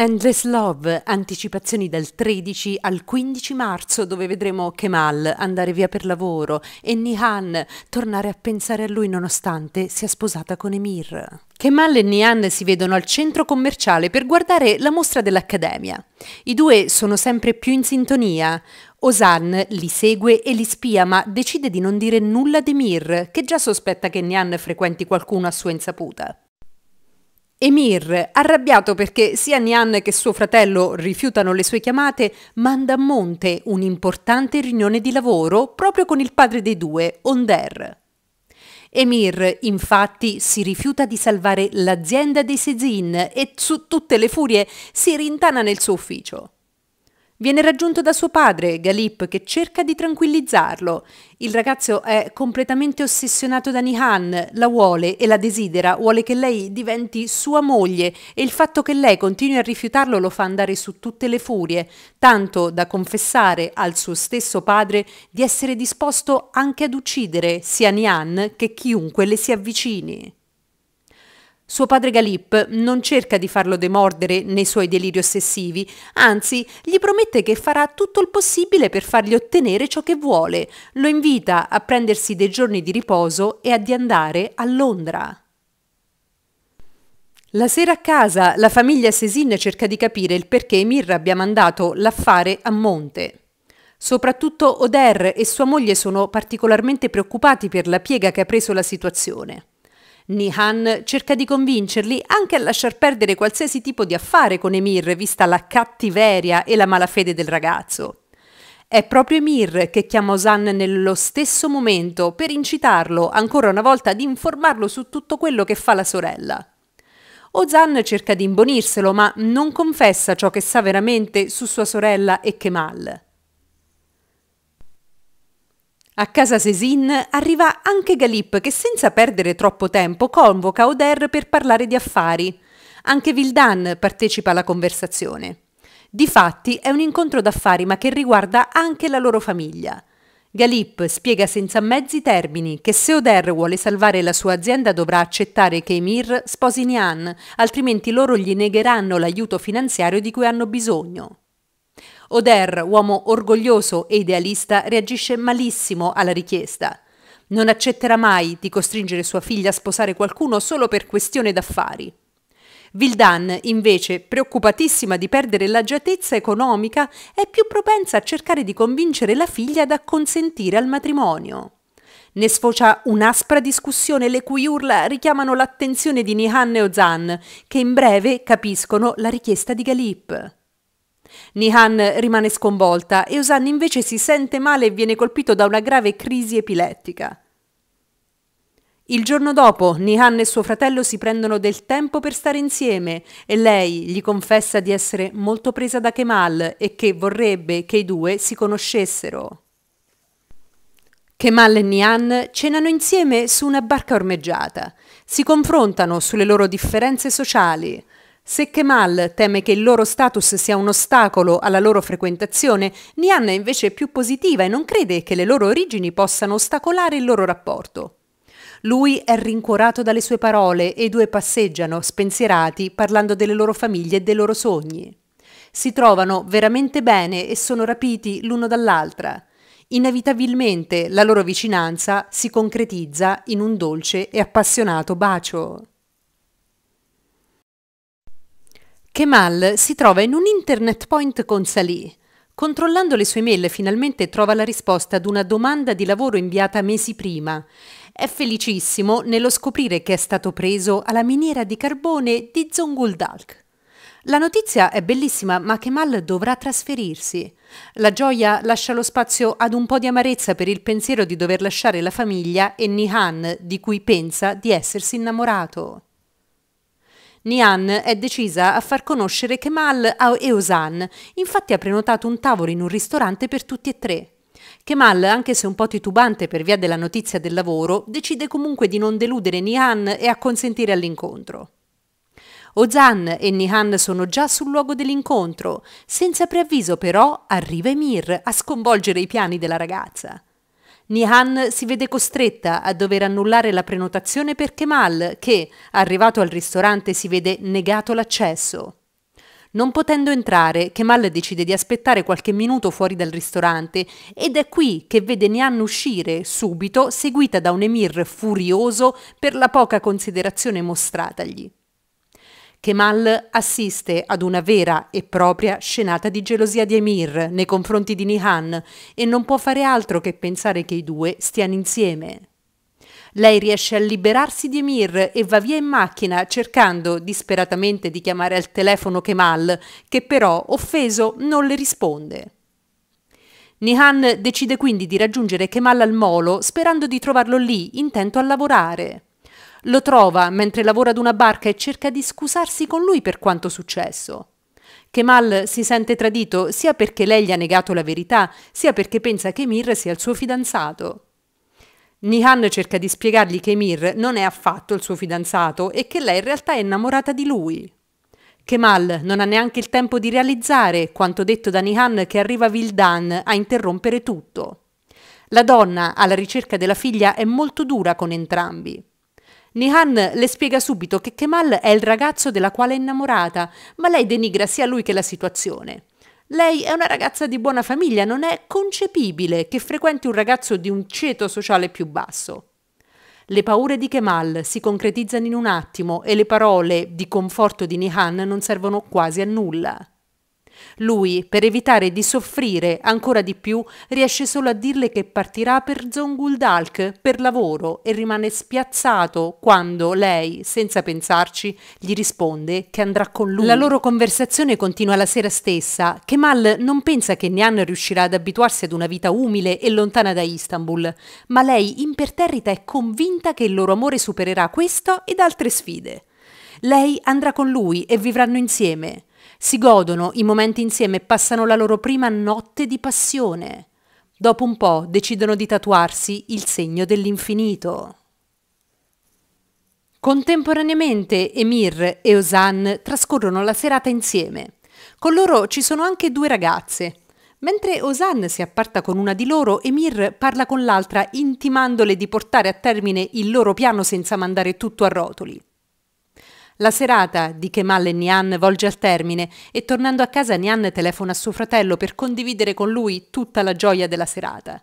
Endless Love, anticipazioni dal 13 al 15 marzo dove vedremo Kemal andare via per lavoro e Nihan tornare a pensare a lui nonostante sia sposata con Emir. Kemal e Nihan si vedono al centro commerciale per guardare la mostra dell'Accademia. I due sono sempre più in sintonia. Osan li segue e li spia ma decide di non dire nulla ad Emir che già sospetta che Nihan frequenti qualcuno a sua insaputa. Emir, arrabbiato perché sia Nian che suo fratello rifiutano le sue chiamate, manda a monte un'importante riunione di lavoro proprio con il padre dei due, Onder. Emir, infatti, si rifiuta di salvare l'azienda dei Sezin e su tutte le furie si rintana nel suo ufficio. Viene raggiunto da suo padre, Galip, che cerca di tranquillizzarlo. Il ragazzo è completamente ossessionato da Nihan, la vuole e la desidera, vuole che lei diventi sua moglie e il fatto che lei continui a rifiutarlo lo fa andare su tutte le furie, tanto da confessare al suo stesso padre di essere disposto anche ad uccidere sia Nihan che chiunque le si avvicini. Suo padre Galip non cerca di farlo demordere nei suoi deliri ossessivi, anzi gli promette che farà tutto il possibile per fargli ottenere ciò che vuole, lo invita a prendersi dei giorni di riposo e a di andare a Londra. La sera a casa la famiglia Sesin cerca di capire il perché Mirra abbia mandato l'affare a monte. Soprattutto Oder e sua moglie sono particolarmente preoccupati per la piega che ha preso la situazione. Nihan cerca di convincerli anche a lasciar perdere qualsiasi tipo di affare con Emir, vista la cattiveria e la malafede del ragazzo. È proprio Emir che chiama Osan nello stesso momento per incitarlo ancora una volta ad informarlo su tutto quello che fa la sorella. Ozan cerca di imbonirselo, ma non confessa ciò che sa veramente su sua sorella e Kemal. A casa Sesin arriva anche Galip che senza perdere troppo tempo convoca Oder per parlare di affari. Anche Vildan partecipa alla conversazione. Difatti è un incontro d'affari ma che riguarda anche la loro famiglia. Galip spiega senza mezzi termini che se Oder vuole salvare la sua azienda dovrà accettare che Emir sposi Nian, altrimenti loro gli negheranno l'aiuto finanziario di cui hanno bisogno. Oder, uomo orgoglioso e idealista, reagisce malissimo alla richiesta. Non accetterà mai di costringere sua figlia a sposare qualcuno solo per questione d'affari. Vildan, invece, preoccupatissima di perdere l'agiatezza economica, è più propensa a cercare di convincere la figlia ad acconsentire al matrimonio. Ne sfocia un'aspra discussione le cui urla richiamano l'attenzione di Nihan e Ozan, che in breve capiscono la richiesta di Galip. Nihan rimane sconvolta e Osan invece si sente male e viene colpito da una grave crisi epilettica. Il giorno dopo, Nihan e suo fratello si prendono del tempo per stare insieme e lei gli confessa di essere molto presa da Kemal e che vorrebbe che i due si conoscessero. Kemal e Nihan cenano insieme su una barca ormeggiata. Si confrontano sulle loro differenze sociali. Se Kemal teme che il loro status sia un ostacolo alla loro frequentazione, Nian è invece più positiva e non crede che le loro origini possano ostacolare il loro rapporto. Lui è rincuorato dalle sue parole e i due passeggiano, spensierati, parlando delle loro famiglie e dei loro sogni. Si trovano veramente bene e sono rapiti l'uno dall'altra. Inevitabilmente la loro vicinanza si concretizza in un dolce e appassionato bacio. Kemal si trova in un internet point con Salih. Controllando le sue mail finalmente trova la risposta ad una domanda di lavoro inviata mesi prima. È felicissimo nello scoprire che è stato preso alla miniera di carbone di Zonguldalk. La notizia è bellissima, ma Kemal dovrà trasferirsi. La gioia lascia lo spazio ad un po' di amarezza per il pensiero di dover lasciare la famiglia e Nihan, di cui pensa di essersi innamorato. Nian è decisa a far conoscere Kemal e Osan, infatti ha prenotato un tavolo in un ristorante per tutti e tre. Kemal, anche se un po' titubante per via della notizia del lavoro, decide comunque di non deludere Nihan e acconsentire all'incontro. Ozan e Nihan sono già sul luogo dell'incontro. Senza preavviso però arriva Emir a sconvolgere i piani della ragazza. Nihan si vede costretta a dover annullare la prenotazione per Kemal che, arrivato al ristorante, si vede negato l'accesso. Non potendo entrare, Kemal decide di aspettare qualche minuto fuori dal ristorante ed è qui che vede Nihan uscire, subito, seguita da un emir furioso per la poca considerazione mostratagli. Kemal assiste ad una vera e propria scenata di gelosia di Emir nei confronti di Nihan e non può fare altro che pensare che i due stiano insieme. Lei riesce a liberarsi di Emir e va via in macchina cercando disperatamente di chiamare al telefono Kemal, che però, offeso, non le risponde. Nihan decide quindi di raggiungere Kemal al molo sperando di trovarlo lì, intento a lavorare. Lo trova mentre lavora ad una barca e cerca di scusarsi con lui per quanto successo. Kemal si sente tradito sia perché lei gli ha negato la verità, sia perché pensa che Mir sia il suo fidanzato. Nihan cerca di spiegargli che Mir non è affatto il suo fidanzato e che lei in realtà è innamorata di lui. Kemal non ha neanche il tempo di realizzare quanto detto da Nihan che arriva Vildan a interrompere tutto. La donna alla ricerca della figlia è molto dura con entrambi. Nihan le spiega subito che Kemal è il ragazzo della quale è innamorata, ma lei denigra sia lui che la situazione. Lei è una ragazza di buona famiglia, non è concepibile che frequenti un ragazzo di un ceto sociale più basso. Le paure di Kemal si concretizzano in un attimo e le parole di conforto di Nihan non servono quasi a nulla. Lui, per evitare di soffrire ancora di più, riesce solo a dirle che partirà per Zonguldalk per lavoro e rimane spiazzato quando lei, senza pensarci, gli risponde che andrà con lui. La loro conversazione continua la sera stessa. Kemal non pensa che Nian riuscirà ad abituarsi ad una vita umile e lontana da Istanbul, ma lei imperterrita è convinta che il loro amore supererà questo ed altre sfide. Lei andrà con lui e vivranno insieme. Si godono i momenti insieme e passano la loro prima notte di passione. Dopo un po' decidono di tatuarsi il segno dell'infinito. Contemporaneamente Emir e Osan trascorrono la serata insieme. Con loro ci sono anche due ragazze. Mentre Osan si apparta con una di loro, Emir parla con l'altra intimandole di portare a termine il loro piano senza mandare tutto a rotoli. La serata di Kemal e Nian volge al termine e tornando a casa Nian telefona a suo fratello per condividere con lui tutta la gioia della serata.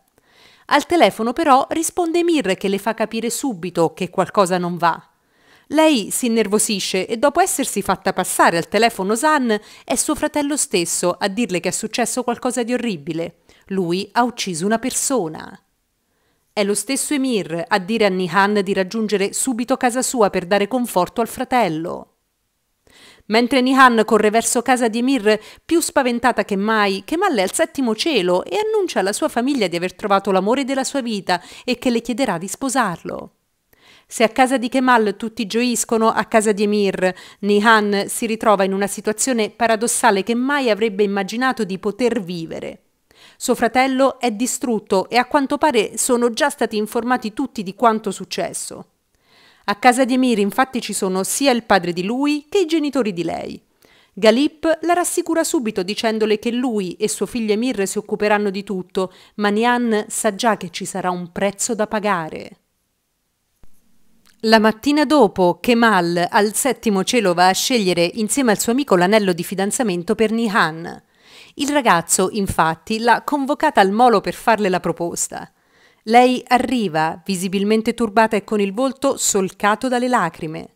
Al telefono però risponde Mir che le fa capire subito che qualcosa non va. Lei si innervosisce e dopo essersi fatta passare al telefono San è suo fratello stesso a dirle che è successo qualcosa di orribile. Lui ha ucciso una persona. È lo stesso Emir a dire a Nihan di raggiungere subito casa sua per dare conforto al fratello. Mentre Nihan corre verso casa di Emir, più spaventata che mai, Kemal è al settimo cielo e annuncia alla sua famiglia di aver trovato l'amore della sua vita e che le chiederà di sposarlo. Se a casa di Kemal tutti gioiscono, a casa di Emir, Nihan si ritrova in una situazione paradossale che mai avrebbe immaginato di poter vivere. Suo fratello è distrutto e a quanto pare sono già stati informati tutti di quanto successo. A casa di Emir infatti ci sono sia il padre di lui che i genitori di lei. Galip la rassicura subito dicendole che lui e suo figlio Emir si occuperanno di tutto, ma Nian sa già che ci sarà un prezzo da pagare. La mattina dopo, Kemal al settimo cielo va a scegliere insieme al suo amico l'anello di fidanzamento per Nihan. Il ragazzo, infatti, l'ha convocata al molo per farle la proposta. Lei arriva, visibilmente turbata e con il volto solcato dalle lacrime.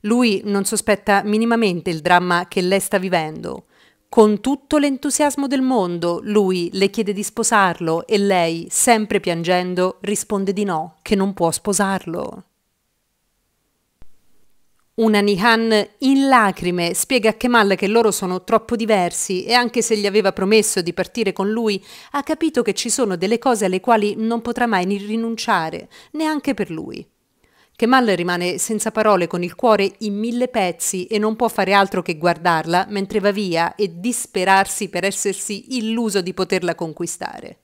Lui non sospetta minimamente il dramma che lei sta vivendo. Con tutto l'entusiasmo del mondo, lui le chiede di sposarlo e lei, sempre piangendo, risponde di no, che non può sposarlo. Una Nihan in lacrime spiega a Kemal che loro sono troppo diversi e anche se gli aveva promesso di partire con lui, ha capito che ci sono delle cose alle quali non potrà mai rinunciare, neanche per lui. Kemal rimane senza parole con il cuore in mille pezzi e non può fare altro che guardarla mentre va via e disperarsi per essersi illuso di poterla conquistare.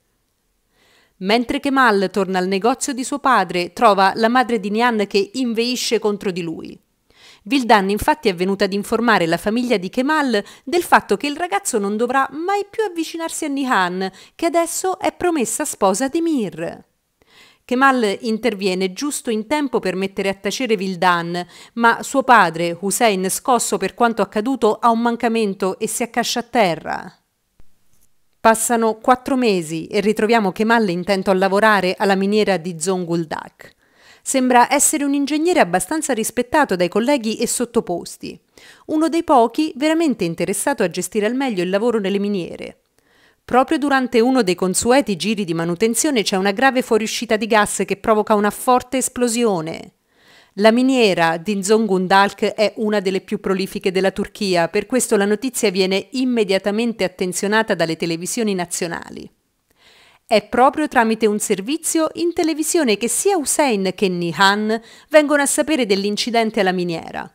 Mentre Kemal torna al negozio di suo padre, trova la madre di Nian che inveisce contro di lui. Vildan infatti è venuta ad informare la famiglia di Kemal del fatto che il ragazzo non dovrà mai più avvicinarsi a Nihan, che adesso è promessa sposa di Mir. Kemal interviene giusto in tempo per mettere a tacere Vildan, ma suo padre, Hussein, scosso per quanto accaduto, ha un mancamento e si accascia a terra. Passano quattro mesi e ritroviamo Kemal intento a lavorare alla miniera di Zonguldak. Sembra essere un ingegnere abbastanza rispettato dai colleghi e sottoposti, uno dei pochi veramente interessato a gestire al meglio il lavoro nelle miniere. Proprio durante uno dei consueti giri di manutenzione c'è una grave fuoriuscita di gas che provoca una forte esplosione. La miniera di Zongundalk è una delle più prolifiche della Turchia, per questo la notizia viene immediatamente attenzionata dalle televisioni nazionali. È proprio tramite un servizio in televisione che sia Hussein che Nihan vengono a sapere dell'incidente alla miniera.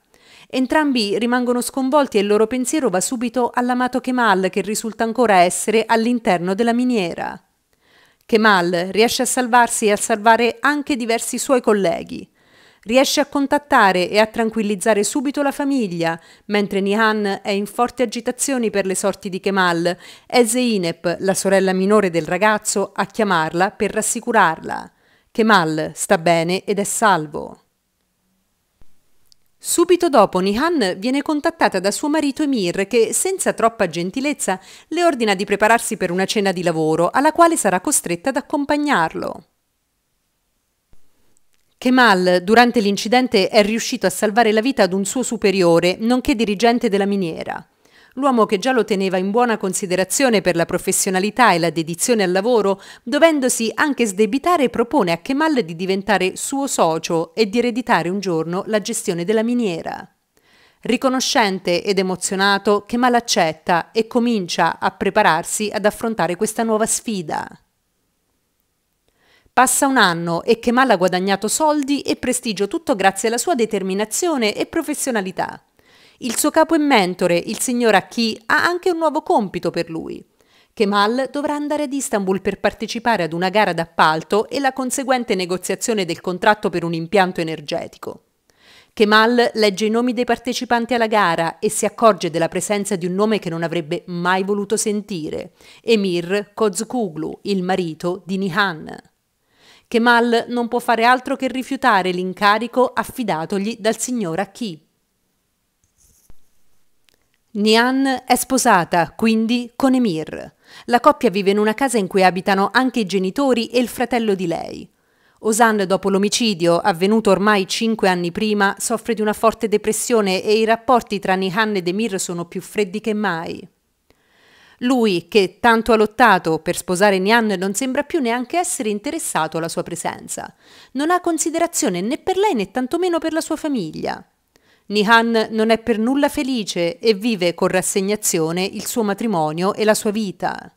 Entrambi rimangono sconvolti e il loro pensiero va subito all'amato Kemal che risulta ancora essere all'interno della miniera. Kemal riesce a salvarsi e a salvare anche diversi suoi colleghi riesce a contattare e a tranquillizzare subito la famiglia, mentre Nihan è in forte agitazione per le sorti di Kemal, è Zeinep, la sorella minore del ragazzo, a chiamarla per rassicurarla. Kemal sta bene ed è salvo. Subito dopo Nihan viene contattata da suo marito Emir che, senza troppa gentilezza, le ordina di prepararsi per una cena di lavoro alla quale sarà costretta ad accompagnarlo. Kemal durante l'incidente è riuscito a salvare la vita ad un suo superiore, nonché dirigente della miniera. L'uomo che già lo teneva in buona considerazione per la professionalità e la dedizione al lavoro, dovendosi anche sdebitare, propone a Kemal di diventare suo socio e di ereditare un giorno la gestione della miniera. Riconoscente ed emozionato, Kemal accetta e comincia a prepararsi ad affrontare questa nuova sfida. Passa un anno e Kemal ha guadagnato soldi e prestigio tutto grazie alla sua determinazione e professionalità. Il suo capo e mentore, il signor Aki, ha anche un nuovo compito per lui. Kemal dovrà andare ad Istanbul per partecipare ad una gara d'appalto e la conseguente negoziazione del contratto per un impianto energetico. Kemal legge i nomi dei partecipanti alla gara e si accorge della presenza di un nome che non avrebbe mai voluto sentire, Emir Kozkuglu, il marito di Nihan. Kemal non può fare altro che rifiutare l'incarico affidatogli dal signor Aki. Nian è sposata, quindi, con Emir. La coppia vive in una casa in cui abitano anche i genitori e il fratello di lei. Osan, dopo l'omicidio, avvenuto ormai cinque anni prima, soffre di una forte depressione e i rapporti tra Nihan ed Emir sono più freddi che mai. Lui, che tanto ha lottato per sposare Nian, non sembra più neanche essere interessato alla sua presenza. Non ha considerazione né per lei né tantomeno per la sua famiglia. Nihan non è per nulla felice e vive con rassegnazione il suo matrimonio e la sua vita.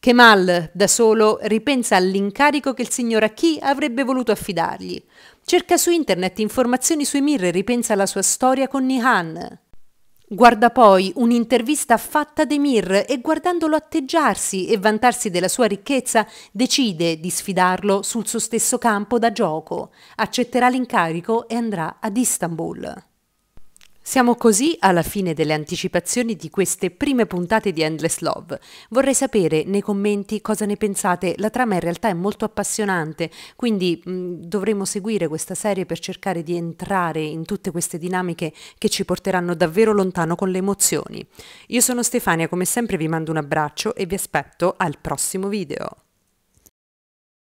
Kemal, da solo, ripensa all'incarico che il signor Aki avrebbe voluto affidargli. Cerca su internet informazioni su Emir e ripensa alla sua storia con Nihan. Guarda poi un'intervista fatta ad Emir e guardandolo atteggiarsi e vantarsi della sua ricchezza decide di sfidarlo sul suo stesso campo da gioco. Accetterà l'incarico e andrà ad Istanbul. Siamo così alla fine delle anticipazioni di queste prime puntate di Endless Love. Vorrei sapere nei commenti cosa ne pensate. La trama in realtà è molto appassionante, quindi mh, mm, dovremo seguire questa serie per cercare di entrare in tutte queste dinamiche che ci porteranno davvero lontano con le emozioni. Io sono Stefania, come sempre vi mando un abbraccio e vi aspetto al prossimo video.